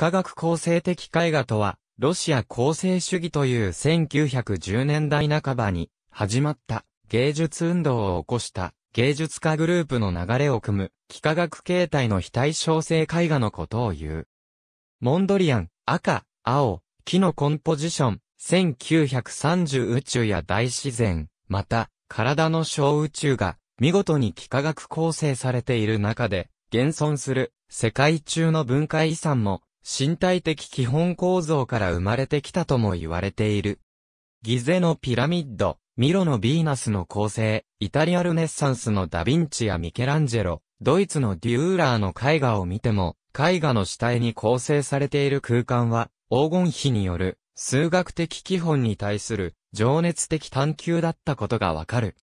科学構成的絵画とは、ロシア構成主義という1910年代半ばに始まった芸術運動を起こした芸術家グループの流れを組む幾何学形態の非対称性絵画のことを言う。モンドリアン、赤、青、木のコンポジション、1930宇宙や大自然、また、体の小宇宙が、見事に幾何学構成されている中で、現存する、世界中の文化遺産も、身体的基本構造から生まれてきたとも言われている。ギゼのピラミッド、ミロのヴィーナスの構成、イタリアルネッサンスのダヴィンチやミケランジェロ、ドイツのデューラーの絵画を見ても、絵画の主体に構成されている空間は、黄金比による数学的基本に対する情熱的探求だったことがわかる。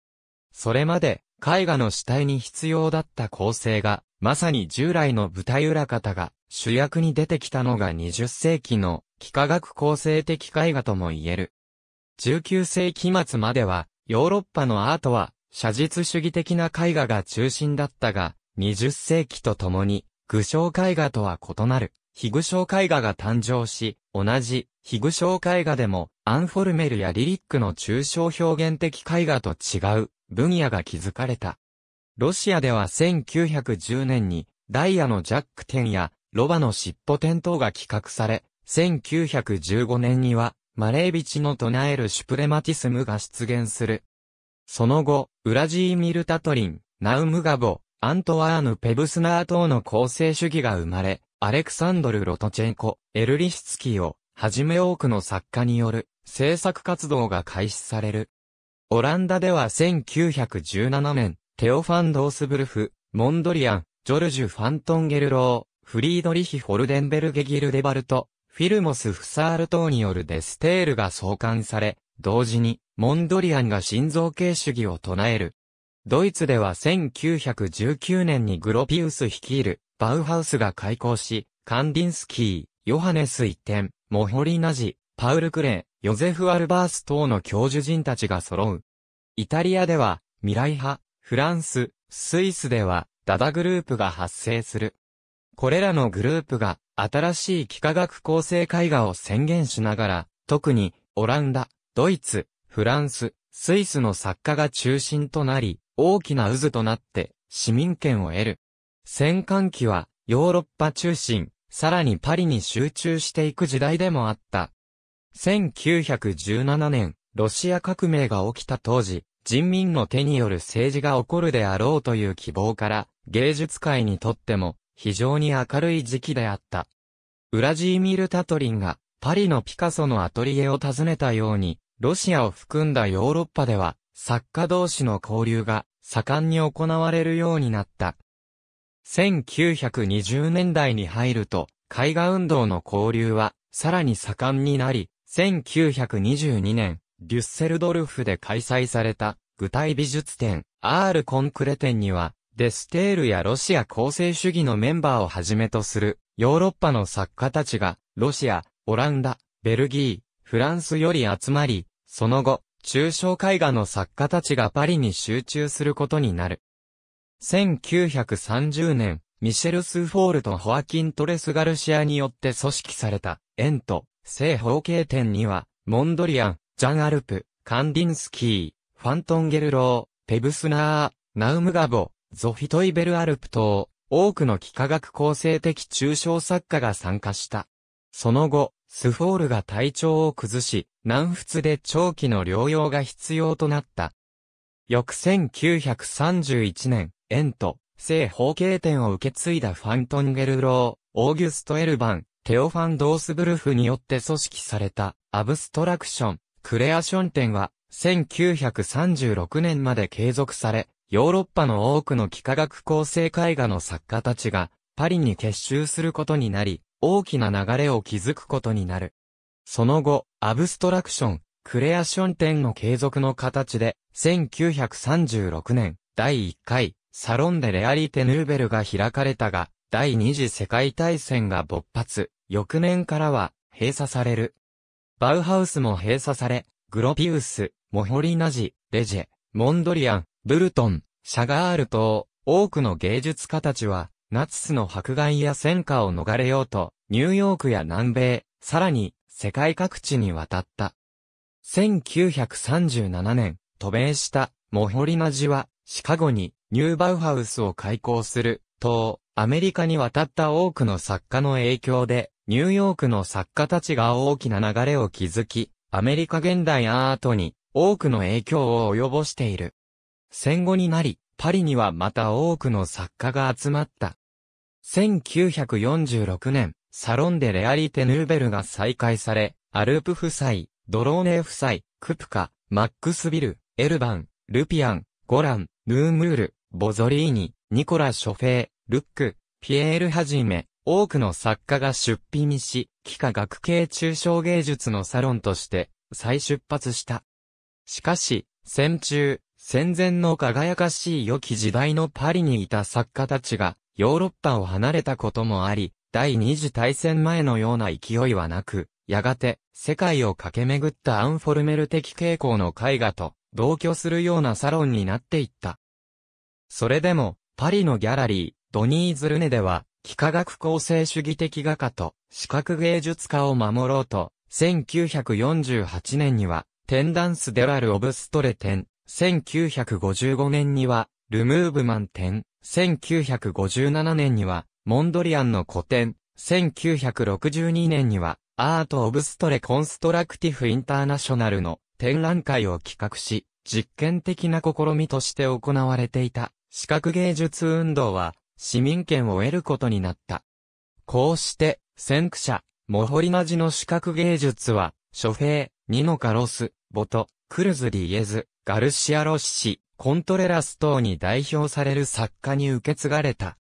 それまで絵画の主体に必要だった構成が、まさに従来の舞台裏方が主役に出てきたのが20世紀の幾何学構成的絵画とも言える。19世紀末までは、ヨーロッパのアートは、写実主義的な絵画が中心だったが、20世紀とともに、具象絵画とは異なる、非具象絵画が誕生し、同じ、非具象絵画でも、アンフォルメルやリリックの抽象表現的絵画と違う、分野が築かれた。ロシアでは1910年に、ダイヤのジャック・テンや、ロバの尻尾点灯が企画され、1915年には、マレービチの唱えるシュプレマティスムが出現する。その後、ウラジーミル・タトリン、ナウムガボ、アントワーヌ・ペブスナー等の構成主義が生まれ、アレクサンドル・ロトチェンコ、エルリシツキーを、はじめ多くの作家による制作活動が開始される。オランダでは1917年、テオファン・ドースブルフ、モンドリアン、ジョルジュ・ファントンゲルロー、フリードリヒ・ホルデンベルゲ・ギルデバルト、フィルモス・フサール等によるデステールが創刊され、同時に、モンドリアンが心臓系主義を唱える。ドイツでは1919年にグロピウス率いる、バウハウスが開校し、カンディンスキー、ヨハネス一点、モホリナジ、パウル・クレー、ヨゼフ・アルバース等の教授人たちが揃う。イタリアでは、未来派、フランス、スイスでは、ダダグループが発生する。これらのグループが新しい幾何学構成絵画を宣言しながら、特にオランダ、ドイツ、フランス、スイスの作家が中心となり、大きな渦となって市民権を得る。戦艦期はヨーロッパ中心、さらにパリに集中していく時代でもあった。1917年、ロシア革命が起きた当時、人民の手による政治が起こるであろうという希望から、芸術界にとっても、非常に明るい時期であった。ウラジーミル・タトリンが、パリのピカソのアトリエを訪ねたように、ロシアを含んだヨーロッパでは、作家同士の交流が盛んに行われるようになった。1920年代に入ると、絵画運動の交流は、さらに盛んになり、1922年、デュッセルドルフで開催された、具体美術展、アール・コンクレ展には、デステールやロシア構成主義のメンバーをはじめとするヨーロッパの作家たちがロシア、オランダ、ベルギー、フランスより集まり、その後、抽象絵画の作家たちがパリに集中することになる。1930年、ミシェル・スーフォールとホアキン・トレス・ガルシアによって組織された、円と、正方形展には、モンドリアン、ジャン・アルプ、カンディンスキー、ファントンゲルロー、ペブスナー、ナウムガボ、ゾフィトイベルアルプ島、多くの幾何学構成的抽象作家が参加した。その後、スフォールが体調を崩し、南仏で長期の療養が必要となった。翌1931年、エント、正方形点を受け継いだファントンゲルロー、オーギュスト・エルバン、テオファン・ドースブルフによって組織された、アブストラクション、クレアション展は、1936年まで継続され、ヨーロッパの多くの幾何学構成絵画の作家たちが、パリに結集することになり、大きな流れを築くことになる。その後、アブストラクション、クレアション展の継続の形で、1936年、第1回、サロンでレアリテ・ヌーベルが開かれたが、第二次世界大戦が勃発、翌年からは、閉鎖される。バウハウスも閉鎖され、グロピウス、モホリナジ、レジェ、モンドリアン、ブルトン、シャガール等、多くの芸術家たちは、ナチスの迫害や戦火を逃れようと、ニューヨークや南米、さらに、世界各地に渡った。1937年、渡米した、モホリナジは、シカゴに、ニューバウハウスを開校する、と、アメリカに渡った多くの作家の影響で、ニューヨークの作家たちが大きな流れを築き、アメリカ現代アートに多くの影響を及ぼしている。戦後になり、パリにはまた多くの作家が集まった。1946年、サロンでレアリテ・ヌーベルが再開され、アルプ夫妻、ドローネ夫妻、クプカ、マックスビル、エルバン、ルピアン、ゴラン、ヌームール、ボゾリーニ、ニコラ・ショフェー、ルック、ピエールはじめ、多くの作家が出品し、幾何学系抽象芸術のサロンとして、再出発した。しかし、戦中、戦前の輝かしい良き時代のパリにいた作家たちが、ヨーロッパを離れたこともあり、第二次大戦前のような勢いはなく、やがて、世界を駆け巡ったアンフォルメル的傾向の絵画と、同居するようなサロンになっていった。それでも、パリのギャラリー、ドニー・ズルネでは、幾何学構成主義的画家と、視覚芸術家を守ろうと、1948年には、テンダンス・デュラル・オブストレテン、1955年には、ルムーブマン展、1957年には、モンドリアンの古典、1962年には、アート・オブ・ストレ・コンストラクティフ・インターナショナルの展覧会を企画し、実験的な試みとして行われていた、視覚芸術運動は、市民権を得ることになった。こうして、先駆者、モホリナジの視覚芸術は、諸兵、ニノカロス、ボト、クルズ・ディエズ、ガルシア・ロッシ、コントレラス等に代表される作家に受け継がれた。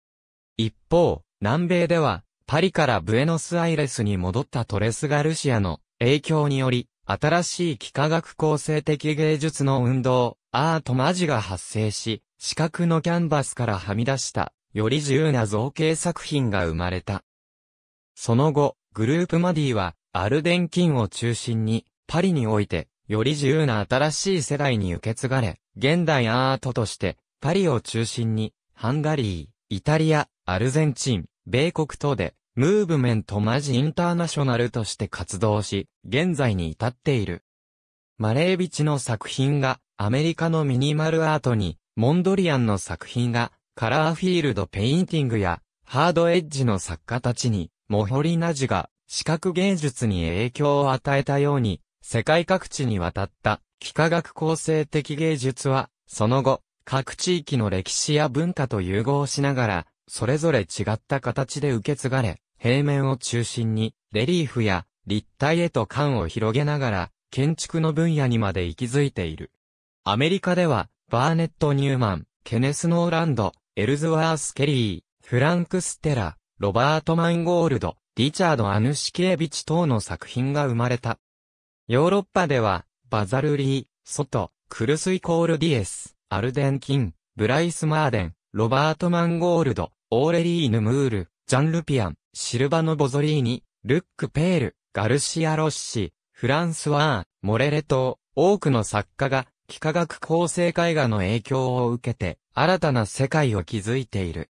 一方、南米では、パリからブエノスアイレスに戻ったトレス・ガルシアの影響により、新しい幾何学構成的芸術の運動、アートマジが発生し、四角のキャンバスからはみ出した、より自由な造形作品が生まれた。その後、グループマディは、アルデンキンを中心に、パリにおいて、より自由な新しい世代に受け継がれ、現代アートとして、パリを中心に、ハンガリー、イタリア、アルゼンチン、米国等で、ムーブメントマジインターナショナルとして活動し、現在に至っている。マレービチの作品が、アメリカのミニマルアートに、モンドリアンの作品が、カラーフィールドペインティングや、ハードエッジの作家たちに、モホリナジが、視覚芸術に影響を与えたように、世界各地に渡った、幾何学構成的芸術は、その後、各地域の歴史や文化と融合しながら、それぞれ違った形で受け継がれ、平面を中心に、レリーフや立体へと感を広げながら、建築の分野にまで息づいている。アメリカでは、バーネット・ニューマン、ケネス・ノーランド、エルズワース・ケリー、フランク・ステラ、ロバート・マンゴールド、リチャード・アヌシキエビチ等の作品が生まれた。ヨーロッパでは、バザルリー、ソト、クルスイコールディエス、アルデンキン、ブライス・マーデン、ロバート・マンゴールド、オーレリーヌ・ムール、ジャン・ルピアン、シルバノ・ボゾリーニ、ルック・ペール、ガルシア・ロッシ、フランスワー、モレレ島、多くの作家が、幾何学構成絵画の影響を受けて、新たな世界を築いている。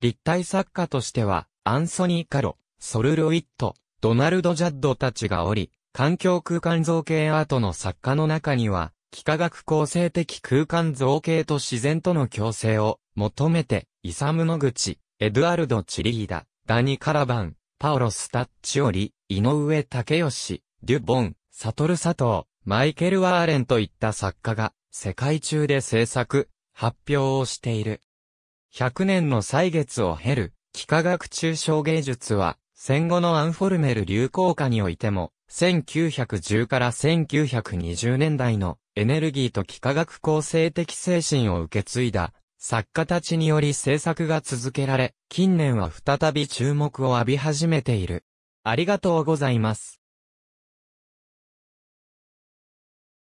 立体作家としては、アンソニー・カロ、ソル・ロイット、ドナルド・ジャッドたちがおり、環境空間造形アートの作家の中には、幾何学構成的空間造形と自然との共生を求めて、イサム・ノグチ、エドゥアルド・チリーダ、ダニ・カラバン、パオロ・スタッチオリ、井上武義、デュ・ボン、サトル・佐藤、マイケル・ワーレンといった作家が、世界中で制作、発表をしている。100年の歳月を経る、幾何学抽象芸術は、戦後のアンフォルメル流行下においても、1910から1920年代のエネルギーと幾何学構成的精神を受け継いだ作家たちにより制作が続けられ、近年は再び注目を浴び始めている。ありがとうございます。